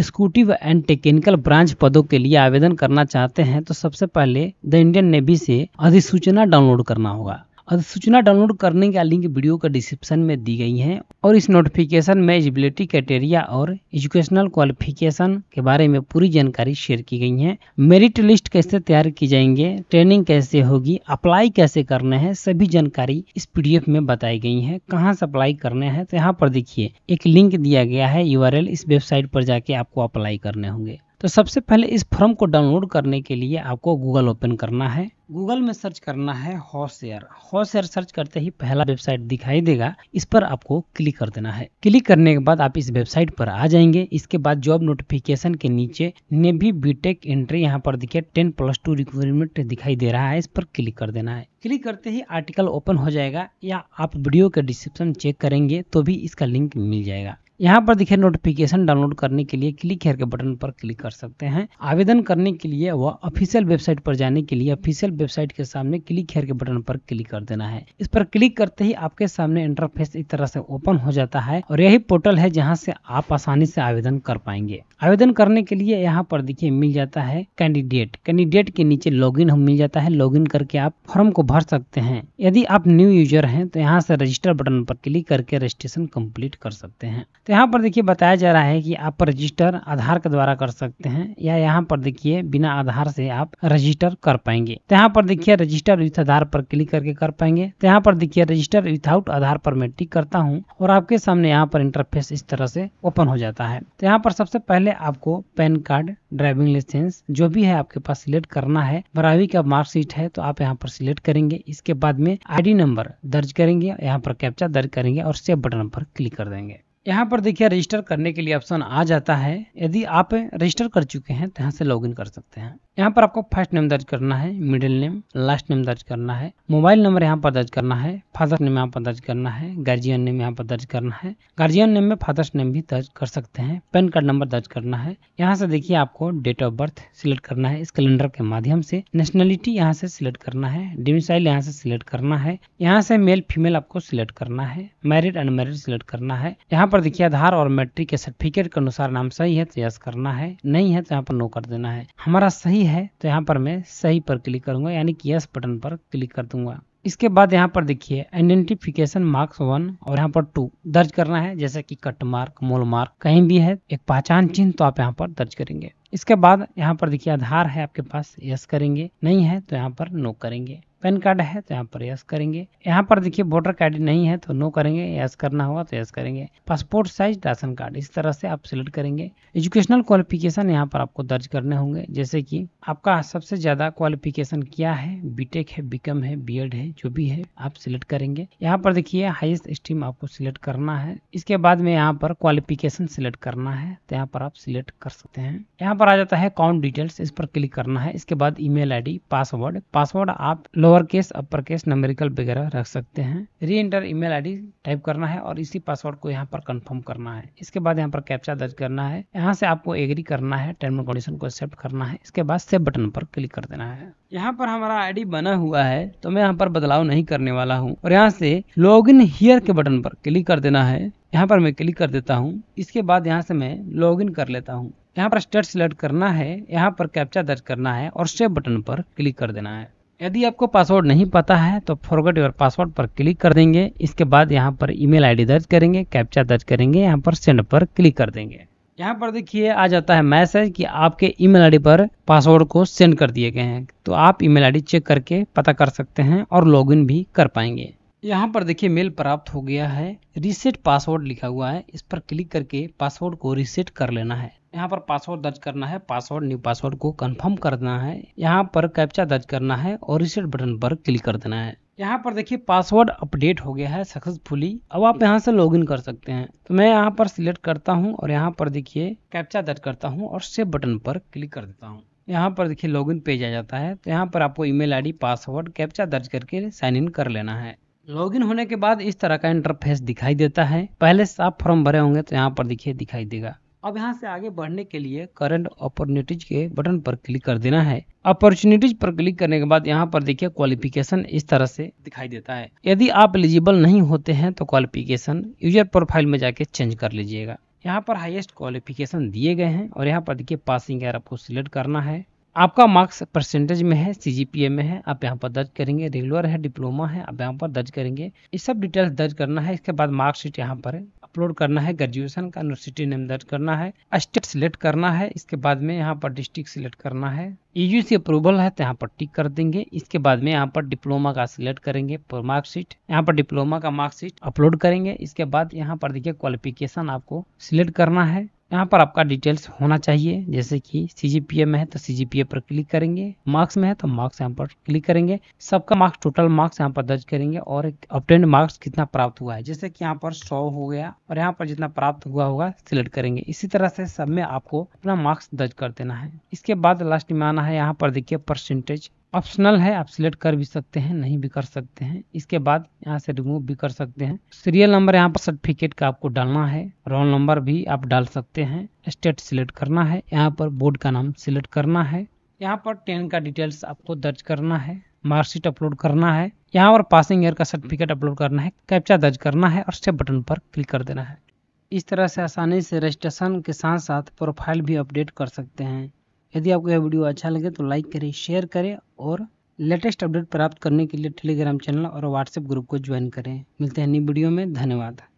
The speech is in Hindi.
स्कूटी व एंड टेक्निकल ब्रांच पदों के लिए आवेदन करना चाहते हैं तो सबसे पहले द इंडियन नेवी से अधिसूचना डाउनलोड करना होगा अधिसूचना डाउनलोड करने का लिंक वीडियो का डिस्क्रिप्शन में दी गई है और इस नोटिफिकेशन में एजिबिलिटी क्राइटेरिया और एजुकेशनल क्वालिफिकेशन के बारे में पूरी जानकारी शेयर की गई है मेरिट लिस्ट कैसे तैयार की जाएंगे ट्रेनिंग कैसे होगी अप्लाई कैसे करना है सभी जानकारी इस पी में बताई गई है कहाँ से अप्लाई करने है तो यहाँ पर देखिए एक लिंक दिया गया है यू इस वेबसाइट पर जाके आपको अप्लाई करने होंगे तो सबसे पहले इस फॉर्म को डाउनलोड करने के लिए आपको गूगल ओपन करना है गूगल में सर्च करना है हॉसेयर हॉसेयर सर्च करते ही पहला वेबसाइट दिखाई देगा इस पर आपको क्लिक कर देना है क्लिक करने के बाद आप इस वेबसाइट पर आ जाएंगे इसके बाद जॉब नोटिफिकेशन के नीचे नेवी बीटेक एंट्री यहाँ पर देखिए टेन प्लस टू रिक्वायरमेंट दिखाई दे रहा है इस पर क्लिक कर देना है क्लिक करते ही आर्टिकल ओपन हो जाएगा या आप वीडियो के डिस्क्रिप्शन चेक करेंगे तो भी इसका लिंक मिल जाएगा यहाँ पर दिखे नोटिफिकेशन डाउनलोड करने के लिए क्लिक हेयर के बटन पर क्लिक कर सकते हैं आवेदन करने के लिए वह ऑफिशियल वेबसाइट पर जाने के लिए ऑफिशियल वेबसाइट के सामने क्लिक हेयर के बटन पर क्लिक कर देना है इस पर क्लिक करते ही आपके सामने इंटरफेस इस तरह से ओपन हो जाता है और यही पोर्टल है जहाँ से आप आसानी से आवेदन कर पाएंगे आवेदन करने के लिए यहाँ पर देखिए मिल जाता है कैंडिडेट कैंडिडेट के नीचे लॉगिन हम मिल जाता है लॉगिन करके आप फॉर्म को भर सकते हैं यदि आप न्यू यूजर हैं तो यहाँ से रजिस्टर बटन पर क्लिक करके रजिस्ट्रेशन कंप्लीट कर सकते हैं तो यहाँ पर देखिए बताया जा रहा है कि आप रजिस्टर आधार के द्वारा कर सकते हैं या यहाँ पर देखिए बिना आधार से आप रजिस्टर कर पाएंगे तो यहाँ पर देखिए रजिस्टर विथ आधार पर क्लिक करके कर पाएंगे तो यहाँ पर देखिए रजिस्टर विथआउट आधार पर मैं टिक करता हूँ और आपके सामने यहाँ पर इंटरफेस इस तरह से ओपन हो जाता है तो यहाँ पर सबसे पहले पहले आपको पैन कार्ड ड्राइविंग लाइसेंस जो भी है आपके पास सिलेक्ट करना है बारहवीं का मार्कशीट है तो आप यहाँ पर सिलेक्ट करेंगे इसके बाद में आईडी नंबर दर्ज करेंगे यहाँ पर कैप्चा दर्ज करेंगे और सेव बटन पर क्लिक कर देंगे यहाँ पर देखिए रजिस्टर करने के लिए ऑप्शन आ जाता है यदि आप रजिस्टर कर चुके हैं तो यहाँ से लॉगिन कर सकते हैं यहाँ पर आपको फर्स्ट नेम दर्ज करना है मिडिल नेम लास्ट नेम दर्ज करना है मोबाइल नंबर यहाँ पर दर्ज करना है फादर नेम यहाँ पर दर्ज करना है गार्जियन नेम यहाँ पर दर्ज करना है गार्जियन नेम में फादर्स नेम भी दर्ज कर सकते हैं पैन कार्ड नंबर दर्ज करना है यहाँ से देखिए आपको डेट ऑफ बर्थ सिलेक्ट करना है इस कैलेंडर के माध्यम से नेशनलिटी यहाँ से सिलेक्ट करना है डिमिसाइल यहाँ से सिलेक्ट करना है यहाँ से मेल फीमेल आपको सिलेक्ट करना है मैरिड अनमेरिड सिलेक्ट करना है यहाँ पर देखिए आधार और मैट्रिक के सर्टिफिकेट के अनुसार नाम सही है तो यस करना है नहीं है तो यहाँ पर नो कर देना है हमारा सही है तो यहाँ पर मैं सही पर क्लिक करूंगा यानी कि यस बटन पर क्लिक कर दूंगा इसके बाद यहाँ पर देखिए आइडेंटिफिकेशन मार्क्स वन और यहाँ पर टू दर्ज करना है जैसे कि कट मार्क मोल मार्क कहीं भी है एक पहचान चिन्ह तो आप यहाँ पर दर्ज करेंगे इसके बाद यहाँ पर देखिए आधार है आपके पास यस करेंगे नहीं है तो यहाँ पर नो करेंगे पैन कार्ड है तो यहाँ पर यस करेंगे यहाँ पर देखिए वोटर कार्ड नहीं है तो नो करेंगे यस करना होगा तो यस करेंगे पासपोर्ट साइज राशन कार्ड इस तरह से आप सिलेक्ट करेंगे एजुकेशनल क्वालिफिकेशन यहाँ पर आपको दर्ज करने होंगे जैसे कि आपका सबसे ज्यादा क्वालिफिकेशन क्या है बीटेक है बीकम है बी है जो भी है आप सिलेक्ट करेंगे यहाँ पर देखिए हाइएस्ट स्ट्रीम आपको सिलेक्ट करना है इसके बाद में यहाँ पर क्वालिफिकेशन सिलेक्ट करना है तो यहाँ पर आप सिलेक्ट कर सकते हैं यहाँ पर आ जाता है अकाउंट डिटेल्स इस पर क्लिक करना है इसके बाद ईमेल आईडी पासवर्ड पासवर्ड आप low lower case upper case numerical वगैरह रख सकते हैं री एंटर ईमेल मेल टाइप करना है और इसी पासवर्ड को यहाँ पर कंफर्म करना है इसके बाद यहाँ पर कैप्चा दर्ज करना है यहाँ से आपको एग्री करना है टर्म एंड कंडीशन को एक्सेप्ट करना है इसके बाद सेव बटन पर क्लिक कर देना है यहाँ पर हमारा आईडी बना हुआ है तो मैं यहाँ पर बदलाव नहीं करने वाला हूँ और यहाँ से लॉग इन हियर के बटन पर क्लिक कर देना है यहाँ पर मैं क्लिक कर देता हूँ इसके बाद यहाँ से मैं लॉग इन कर लेता हूँ यहाँ पर स्टेट सिलेक्ट करना है यहाँ पर कैप्चा दर्ज करना है और सेव बटन पर क्लिक कर देना है यदि आपको पासवर्ड नहीं पता है तो फॉरगेट योर पासवर्ड पर क्लिक कर देंगे इसके बाद यहाँ पर ईमेल आईडी दर्ज करेंगे कैप्चा दर्ज करेंगे यहाँ पर सेंड पर क्लिक कर देंगे यहाँ पर देखिए आ जाता है मैसेज कि आपके ईमेल आईडी पर पासवर्ड को सेंड कर दिए गए हैं तो आप ईमेल आईडी चेक करके पता कर सकते हैं और लॉगिन भी कर पाएंगे यहाँ पर देखिए मेल प्राप्त हो गया है रिसेट पासवर्ड लिखा हुआ है इस पर क्लिक करके पासवर्ड को रिसेट कर लेना है यहाँ पर पासवर्ड दर्ज करना है पासवर्ड न्यू पासवर्ड को कंफर्म देना है यहाँ पर कैप्चा दर्ज करना है और रिसेट बटन पर क्लिक कर देना है यहाँ पर देखिए पासवर्ड अपडेट हो गया है सक्सेसफुली अब आप यहाँ से लॉगिन कर सकते हैं तो मैं यहाँ पर सिलेक्ट करता हूँ और यहाँ पर देखिए कैप्चा दर्ज करता हूँ और सेव बटन पर क्लिक कर देता हूँ यहाँ पर देखिए लॉगिन पेज आ जाता है तो यहाँ पर आपको ईमेल आईडी पासवर्ड कैप्चा दर्ज करके साइन इन कर लेना है लॉगिन होने के बाद इस तरह का इंटरफेस दिखाई देता है पहले से आप फॉर्म भरे होंगे तो यहाँ पर देखिए दिखाई देगा अब यहाँ से आगे बढ़ने के लिए करंट अपॉर्चुनिटीज के बटन पर क्लिक कर देना है अपॉर्चुनिटीज पर क्लिक करने के बाद यहाँ पर देखिए क्वालिफिकेशन इस तरह से दिखाई देता है यदि आप एलिजिबल नहीं होते हैं तो क्वालिफिकेशन यूजर प्रोफाइल में जाके चेंज कर लीजिएगा यहाँ पर हाईएस्ट क्वालिफिकेशन दिए गए हैं और यहाँ पर देखिए पासिंग एयर आपको सिलेक्ट करना है आपका मार्क्स परसेंटेज में है सी में है आप यहाँ पर दर्ज करेंगे रेगुलर है डिप्लोमा है आप यहाँ पर दर्ज करेंगे ये सब डिटेल्स दर्ज करना है इसके बाद मार्कशीट यहाँ पर अपलोड करना है ग्रेजुएशन का यूनिवर्सिटी नेम दर्ज करना है स्टेट सिलेक्ट करना है इसके बाद में यहाँ पर डिस्ट्रिक्ट सिलेक्ट करना है ईयू से अप्रूवल है तो यहाँ पर टिक कर देंगे इसके बाद में यहाँ पर डिप्लोमा का सिलेक्ट करेंगे मार्कशीट यहाँ पर डिप्लोमा का मार्कशीट अपलोड करेंगे इसके बाद यहाँ पर देखिए क्वालिफिकेशन आपको सिलेक्ट करना है यहाँ पर आपका डिटेल्स होना चाहिए जैसे कि सीजीपीए में है तो सीजीपीए पर क्लिक करेंगे मार्क्स में है तो मार्क्स यहाँ पर क्लिक करेंगे सबका मार्क्स टोटल मार्क्स यहाँ पर दर्ज करेंगे और अपटेंड मार्क्स कितना प्राप्त हुआ है जैसे कि यहाँ पर सौ हो गया और यहाँ पर जितना प्राप्त हुआ होगा सिलेक्ट करेंगे इसी तरह से सब में आपको अपना मार्क्स दर्ज कर देना है इसके बाद लास्ट में आना है यहाँ पर देखिए परसेंटेज ऑप्शनल है आप सिलेक्ट कर भी सकते हैं नहीं भी कर सकते हैं इसके बाद यहाँ से रिमूव भी कर सकते हैं सीरियल नंबर यहाँ पर सर्टिफिकेट का आपको डालना है रोल नंबर भी आप डाल सकते हैं स्टेट सिलेक्ट करना है यहाँ पर बोर्ड का नाम सिलेक्ट करना है यहाँ पर टेन का डिटेल्स आपको दर्ज करना है मार्कशीट अपलोड करना है यहाँ पर पासिंग ईयर का सर्टिफिकेट अपलोड करना है कैप्चा दर्ज करना है और स्टेप बटन पर क्लिक कर देना है इस तरह से आसानी से रजिस्ट्रेशन के साथ साथ प्रोफाइल भी अपडेट कर सकते हैं यदि आपको यह वीडियो अच्छा लगे तो लाइक करें शेयर करें और लेटेस्ट अपडेट प्राप्त करने के लिए टेलीग्राम चैनल और व्हाट्सएप ग्रुप को ज्वाइन करें मिलते हैं नई वीडियो में धन्यवाद